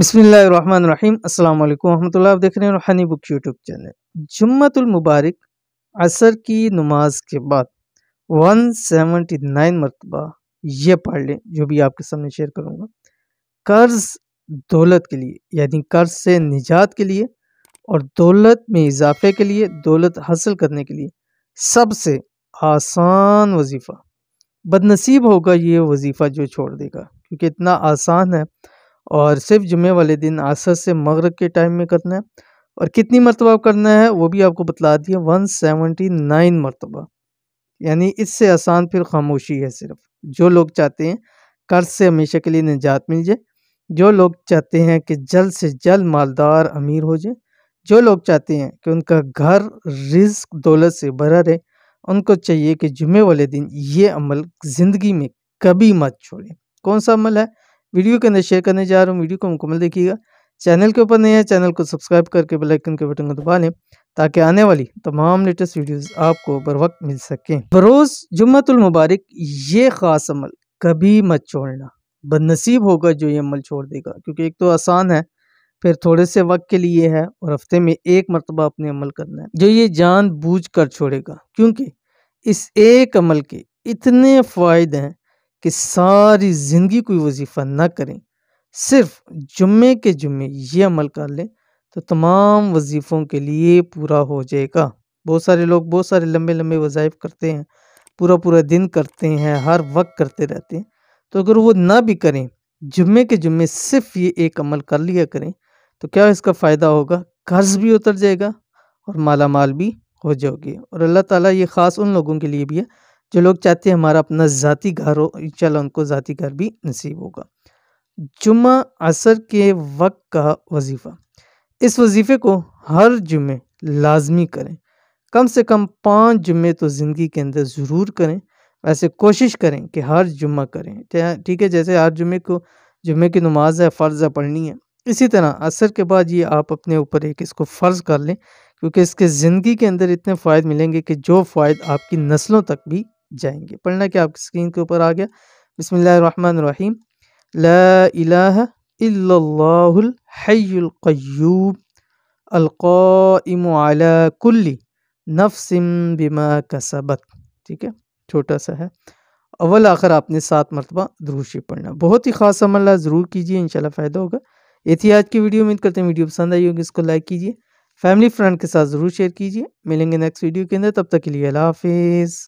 بسم اللہ الرحمن الرحیم السلام علیکم ورحمۃ اللہ آپ دیکھ رہے ہیں روحانی بک یوٹیوب چینل جمعت المبارک عصر کی نماز کے بعد 179 مرتبہ یہ پڑھ لیں جو بھی آپ کے سامنے شیئر کروں گا قرض دولت کے لیے یعنی قرض سے نجات کے لیے اور دولت میں اضافے کے لیے دولت حاصل کرنے کے لیے سب سے آسان وظیفہ بد نصیب ہوگا یہ وظیفہ جو چھوڑ دے گا کیونکہ اتنا آسان ہے اور صرف جمعے والے دن آسر سے مغرب کے ٹائم میں کرنا ہے اور کتنی مرتبہ کرنا ہے وہ بھی آپ کو بتلا دیا ون سیونٹی نائن مرتبہ یعنی اس سے آسان پھر خاموشی ہے صرف جو لوگ چاہتے ہیں قرض سے ہمیشہ کے لیے نجات مل جائے جو لوگ چاہتے ہیں کہ جلد سے جلد مالدار امیر ہو جائے جو لوگ چاہتے ہیں کہ ان کا گھر رزق دولت سے بھرا رہے ان کو چاہیے کہ جمعہ والے دن یہ عمل زندگی میں کبھی مت چھوڑیں کون سا عمل ہے ویڈیو کے اندر شیئر کرنے جا رہا ہوں ویڈیو کو مکمل دیکھیے گا چینل کے اوپر نہیں ہے چینل کو سبسکرائب کر کے کے بٹن دبا لیں تاکہ آنے والی تمام لیٹسٹ آپ کو بر وقت مل سکیں بروز جمعت المبارک یہ خاص عمل کبھی مت چھوڑنا بد نصیب ہوگا جو یہ عمل چھوڑ دے گا کیونکہ ایک تو آسان ہے پھر تھوڑے سے وقت کے لیے ہے اور ہفتے میں ایک مرتبہ اپنے عمل کرنا ہے جو یہ جان بوجھ کر چھوڑے گا کیونکہ اس ایک عمل کے اتنے فوائد ہیں کہ ساری زندگی کوئی وظیفہ نہ کریں صرف جمعے کے جمعے یہ عمل کر لیں تو تمام وظیفوں کے لیے پورا ہو جائے گا بہت سارے لوگ بہت سارے لمبے لمبے وظائف کرتے ہیں پورا پورا دن کرتے ہیں ہر وقت کرتے رہتے ہیں تو اگر وہ نہ بھی کریں جمعے کے جمعے صرف یہ ایک عمل کر لیا کریں تو کیا اس کا فائدہ ہوگا قرض بھی اتر جائے گا اور مالا مال بھی ہو جاؤ گے اور اللہ تعالیٰ یہ خاص ان لوگوں کے لیے بھی ہے جو لوگ چاہتے ہیں ہمارا اپنا ذاتی گھر ہو انشاءاللہ ان کو ذاتی گھر بھی نصیب ہوگا جمعہ عصر کے وقت کا وظیفہ اس وظیفے کو ہر جمعے لازمی کریں کم سے کم پانچ جمعے تو زندگی کے اندر ضرور کریں ویسے کوشش کریں کہ ہر جمعہ کریں ٹھیک ہے جیسے ہر جمعے کو جمعے کی نماز ہے فرض ہے پڑھنی ہے اسی طرح عصر کے بعد یہ آپ اپنے اوپر ایک اس کو فرض کر لیں کیونکہ اس کے زندگی کے اندر اتنے فائد ملیں گے کہ جو فوائد آپ کی نسلوں تک بھی جائیں گے پڑھنا کیا آپ کے اسکرین کے اوپر آ گیا بسم اللہ الرحمن الرحیم لا الہ الا اللہ الحی القیوب القائم علی کل نفس بما کسبت ٹھیک ہے چھوٹا سا ہے اول آخر آپ نے سات مرتبہ دروشی پڑھنا بہت ہی خاص عمل ضرور کیجیے انشاءاللہ فائدہ ہوگا یہ تھی آج کی ویڈیو امید کرتے ہیں ویڈیو پسند آئی ہوگی اس کو لائک کیجیے فیملی فرینڈ کے ساتھ ضرور شیئر کیجیے ملیں گے نیکسٹ ویڈیو کے اندر تب تک کے لیے اللہ حافظ